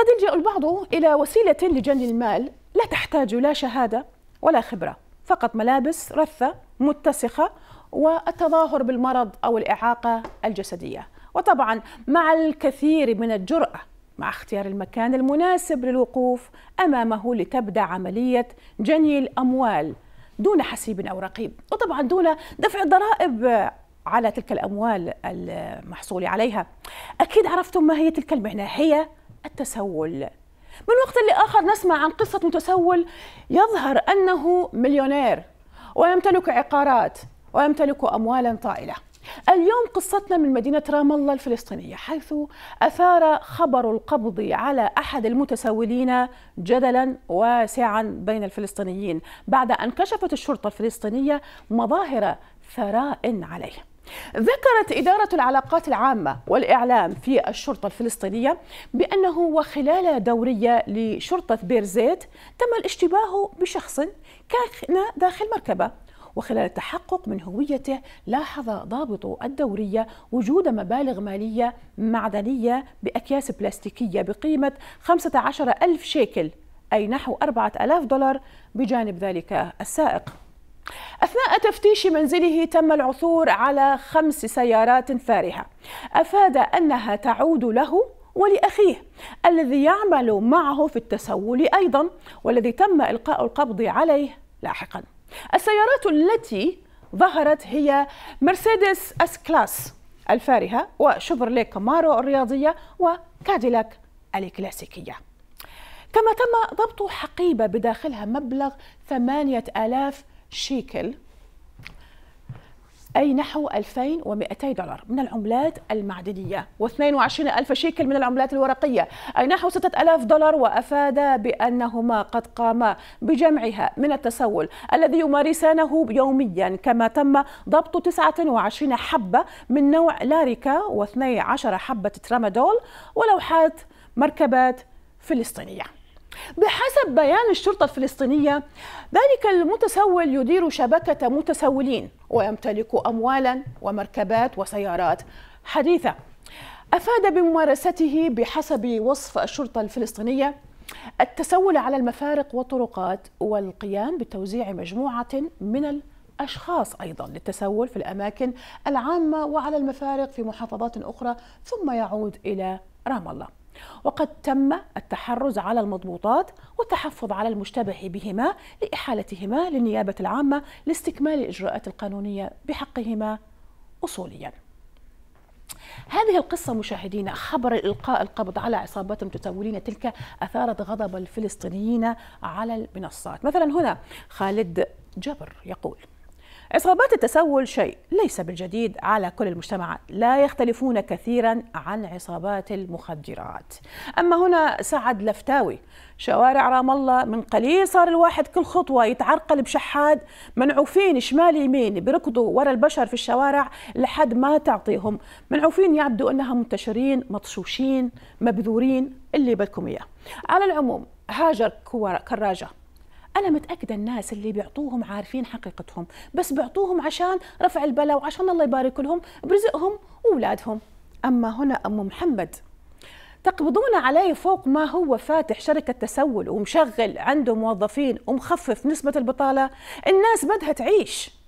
قد يلجأ البعض إلى وسيلة لجني المال لا تحتاج لا شهادة ولا خبرة فقط ملابس رثة متسخة والتظاهر بالمرض أو الإعاقة الجسدية وطبعا مع الكثير من الجرأة مع اختيار المكان المناسب للوقوف امامه لتبدا عمليه جني الاموال دون حسيب او رقيب وطبعا دون دفع الضرائب على تلك الاموال المحصول عليها اكيد عرفتم ما هي تلك المهنه هي التسول من وقت لآخر نسمع عن قصة متسول يظهر أنه مليونير ويمتلك عقارات ويمتلك أموالا طائلة اليوم قصتنا من مدينة رام الله الفلسطينية حيث أثار خبر القبض على أحد المتسولين جدلا واسعا بين الفلسطينيين بعد أن كشفت الشرطة الفلسطينية مظاهر ثراء عليه ذكرت إدارة العلاقات العامة والإعلام في الشرطة الفلسطينية بأنه وخلال دورية لشرطة بير زيت تم الاشتباه بشخص كان داخل مركبة وخلال التحقق من هويته لاحظ ضابط الدورية وجود مبالغ مالية معدنية بأكياس بلاستيكية بقيمة 15 ألف شيكل أي نحو 4000 دولار بجانب ذلك السائق أثناء تفتيش منزله تم العثور على خمس سيارات فارهة أفاد أنها تعود له ولأخيه الذي يعمل معه في التسول أيضا والذي تم إلقاء القبض عليه لاحقا السيارات التي ظهرت هي مرسيدس اس كلاس الفارهه وشفرلي كامارو الرياضيه وكاديلاك الكلاسيكيه كما تم ضبط حقيبه بداخلها مبلغ 8000 شيكل أي نحو 2200 دولار من العملات المعدنية و22000 شيكل من العملات الورقية أي نحو 6000 دولار وأفاد بأنهما قد قاما بجمعها من التسول الذي يمارسانه يوميا كما تم ضبط 29 حبة من نوع لاريكا و12 حبة ترامادول ولوحات مركبات فلسطينية بحسب بيان الشرطة الفلسطينية ذلك المتسول يدير شبكة متسولين ويمتلك أموالا ومركبات وسيارات حديثة أفاد بممارسته بحسب وصف الشرطة الفلسطينية التسول على المفارق والطرقات والقيام بتوزيع مجموعة من الأشخاص أيضا للتسول في الأماكن العامة وعلى المفارق في محافظات أخرى ثم يعود إلى رام الله وقد تم التحرز على المضبوطات والتحفظ على المشتبه بهما لإحالتهما للنيابة العامة لاستكمال الإجراءات القانونية بحقهما أصولياً هذه القصة مشاهدينا خبر إلقاء القبض على عصابات المتسولين تلك أثارت غضب الفلسطينيين على المنصات مثلا هنا خالد جبر يقول عصابات التسول شيء ليس بالجديد على كل المجتمعات لا يختلفون كثيرا عن عصابات المخدرات أما هنا سعد لفتاوي شوارع رام الله من قليل صار الواحد كل خطوة يتعرقل بشحاد منعوفين شمال يمين بركضوا ورا البشر في الشوارع لحد ما تعطيهم منعوفين يبدو أنها منتشرين مطشوشين مبذورين اللي بدكم إياه على العموم هاجر كراجة انا متاكده الناس اللي بيعطوهم عارفين حقيقتهم بس بيعطوهم عشان رفع البلاء وعشان الله يبارك لهم برزقهم واولادهم اما هنا ام محمد تقبضون عليه فوق ما هو فاتح شركة تسول ومشغل عنده موظفين ومخفف نسبة البطالة الناس بدها تعيش